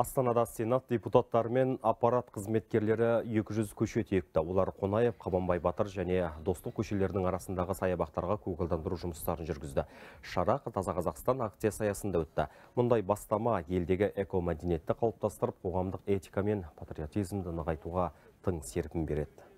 Астанада Сенат депутаттары мен аппарат қызметкерлері 200 көше текті. Олар Қонаев, Қабанбай Батыр және Достық көшелерінің арасындағы саябақтарға көгалдандыру жұмыстарын жүргізді. Шара Таза Қазақстан акция саясында өтті. Мұндай бастама елдегі экомәдениетті қалыптастырып, қоғамдық этика мен патриотизмді нығайтуға тың серпін береді.